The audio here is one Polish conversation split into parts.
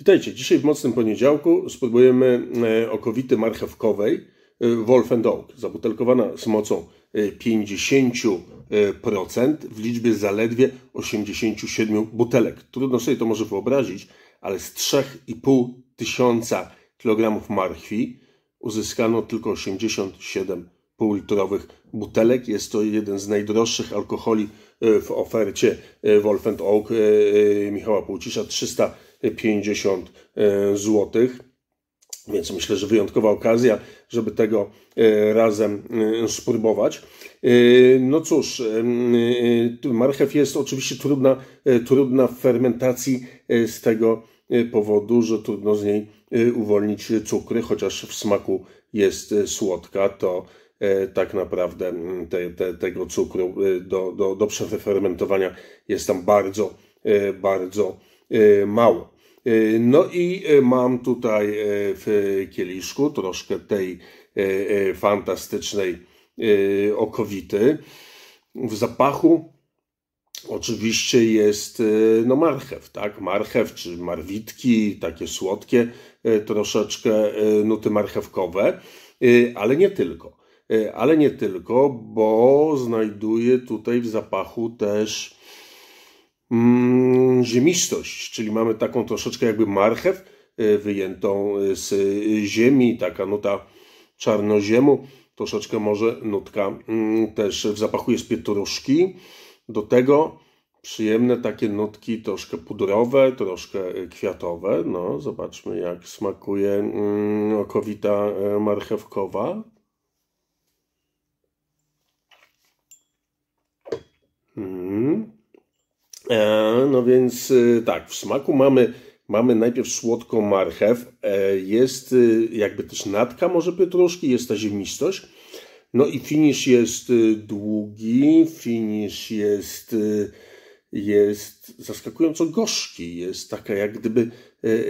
Witajcie, dzisiaj w Mocnym Poniedziałku spróbujemy e, okowity marchewkowej e, Wolf Oak, zabutelkowana z mocą 50% e, w liczbie zaledwie 87 butelek. Trudno sobie to może wyobrazić, ale z 3,5 tysiąca kilogramów marchwi uzyskano tylko 87 półlitrowych butelek. Jest to jeden z najdroższych alkoholi w ofercie Wolf Oak Michała Półcisza, 300 50 e, zł. Więc myślę, że wyjątkowa okazja, żeby tego e, razem e, spróbować. No cóż, marchew jest oczywiście trudna, trudna w fermentacji z tego powodu, że trudno z niej uwolnić cukry, chociaż w smaku jest słodka, to tak naprawdę te, te, tego cukru do, do, do przefermentowania jest tam bardzo, bardzo Y, mało. Y, no i y, mam tutaj w kieliszku troszkę tej fantastycznej okowity. W zapachu oczywiście jest no, marchew, tak? Marchew czy marwitki, takie słodkie troszeczkę nuty marchewkowe, ale nie tylko. Ale nie tylko, bo znajduję tutaj w zapachu też Mm, ziemistość, czyli mamy taką troszeczkę jakby marchew e, wyjętą e, z e, ziemi, taka nuta czarnoziemu, troszeczkę może nutka mm, też w zapachu jest pietruszki. Do tego przyjemne takie nutki troszkę pudrowe, troszkę kwiatowe. No, zobaczmy jak smakuje mm, okowita marchewkowa. Mm. E, no więc e, tak, w smaku mamy, mamy najpierw słodką marchew, e, jest jakby też natka może pietruszki, jest ta ziemistość. No i finisz jest długi, finisz jest, jest zaskakująco gorzki, jest taka jak gdyby,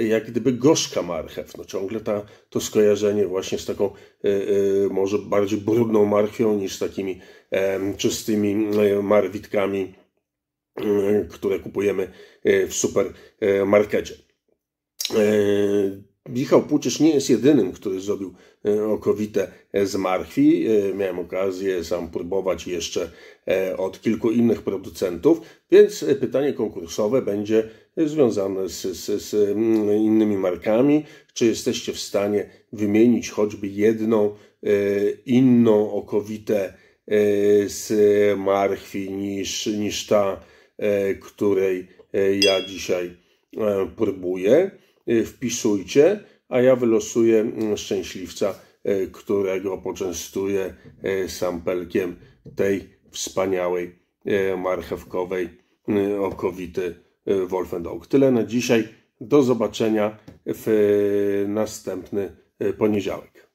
jak gdyby gorzka marchew. No ciągle ta, to skojarzenie właśnie z taką może bardziej brudną marchwią niż z takimi czystymi marwitkami Y, które kupujemy y, w supermarkecie. Y, Michał Płuczysz nie jest jedynym, który zrobił okowite z marchwi. Miałem okazję sam próbować jeszcze od kilku innych producentów, więc pytanie konkursowe będzie związane z, z, z innymi markami. Czy jesteście w stanie wymienić choćby jedną inną okowite z marchwi niż, niż ta E, której e, ja dzisiaj e, próbuję. Wpisujcie, a ja wylosuję mm, szczęśliwca, którego poczęstuję sampelkiem tej wspaniałej marchewkowej okowity Wolfen Tyle na dzisiaj. Do zobaczenia w następny poniedziałek.